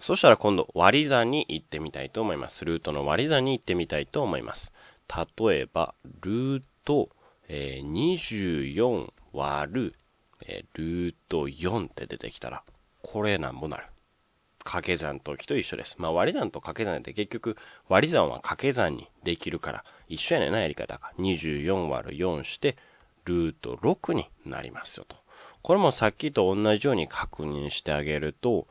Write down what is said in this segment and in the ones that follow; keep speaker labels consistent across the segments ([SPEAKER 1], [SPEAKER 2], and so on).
[SPEAKER 1] そしたら今度割り算に行ってみたいと思います。ルートの割り算に行ってみたいと思います。例えば、ルート、えー、24割る、えー、ルート4って出てきたら、これなんぼなる。掛け算ときと一緒です。まあ割り算と掛け算って結局割り算は掛け算にできるから一緒やねんなやり方が。24割る4してルート6になりますよと。これもさっきと同じように確認してあげると、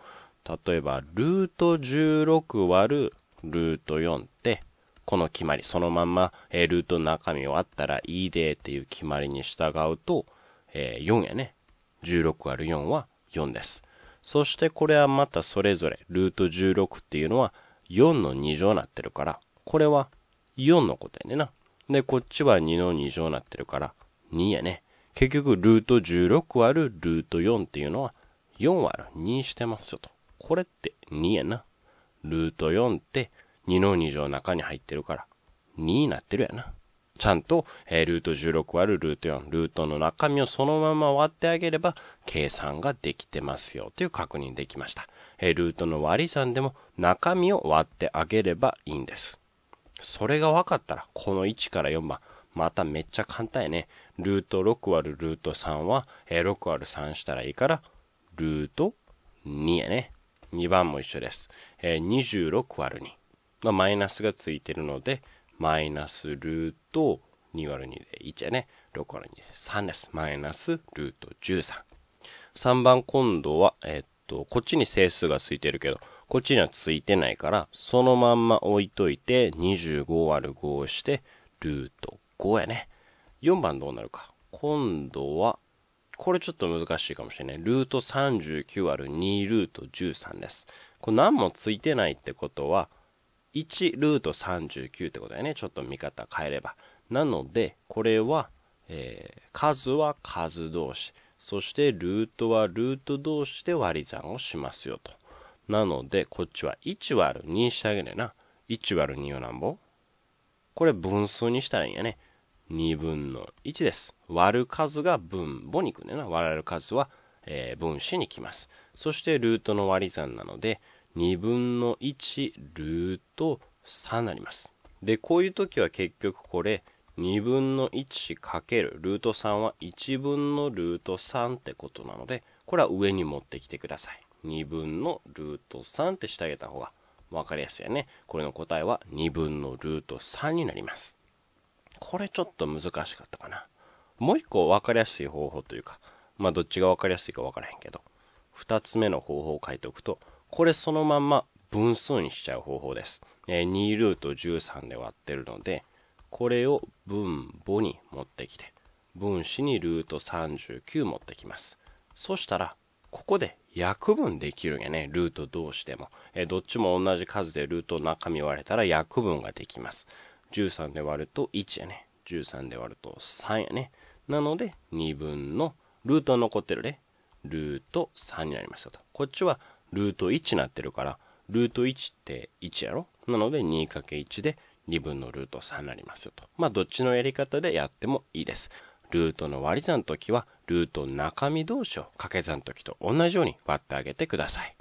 [SPEAKER 1] 例えば、ルート16割るルート4って、この決まり、そのまんま、えー、ルートの中身をあったらいいでっていう決まりに従うと、えー、4やね。16割る4は4です。そしてこれはまたそれぞれ、ルート16っていうのは4の2乗になってるから、これは4のことやねな。で、こっちは2の2乗になってるから、2やね。結局、ルート16割るルート4っていうのは、4割る2してますよと。これって2やな。ルート4って2の2乗の中に入ってるから、2になってるやな。ちゃんと、えー、ルート16割るルート4、ルートの中身をそのまま割ってあげれば、計算ができてますよという確認できました。えー、ルートの割り算でも中身を割ってあげればいいんです。それが分かったら、この1から4番、まためっちゃ簡単やね。ルート6割るルート3は、えー、6割る3したらいいから、ルート2やね。2番も一緒です。えー、26割る2。のマイナスがついてるので、マイナスルート2割る2で1やね。6割る2で3です。マイナスルート13。3番今度は、えー、っと、こっちに整数がついてるけど、こっちにはついてないから、そのまんま置いといて、25割る5をして、ルート5やね。4番どうなるか。今度は、これちょっと難しいかもしれない。ルート39 ÷る2ルート13です。これ何もついてないってことは、1ルート39ってことだよね。ちょっと見方変えれば。なので、これは、えー、数は数同士。そしてルートはルート同士で割り算をしますよと。なので、こっちは1割る2してあげるな。1割る2は何ぼこれ分数にしたらいいんやね。2分の1です。割る数が分母に来るな。割る数は、えー、分子に来ます。そしてルートの割り算なので、2分の1ルート3になります。で、こういう時は結局これ、2分の1かけるルート3は1分のルート3ってことなので、これは上に持ってきてください。2分のルート3ってしてあげた方が分かりやすいよね。これの答えは2分のルート3になります。これちょっと難しかったかな。もう一個分かりやすい方法というか、まあどっちが分かりやすいか分からへんけど、二つ目の方法を書いておくと、これそのまんま分数にしちゃう方法です。えー、2ルート13で割ってるので、これを分母に持ってきて、分子にルート39持ってきます。そしたら、ここで約分できるんやね、ルート同士でも。えー、どっちも同じ数でルートの中身割れたら約分ができます。13で割ると1やね。13で割ると3やね。なので、2分の、ルートは残ってるね。ルート3になりましたと。こっちはルート1になってるから、ルート1って1やろなので 2×1 で2分のルート3になりますよと。まあ、どっちのやり方でやってもいいです。ルートの割り算の時は、ルート中身同士を掛け算の時と同じように割ってあげてください。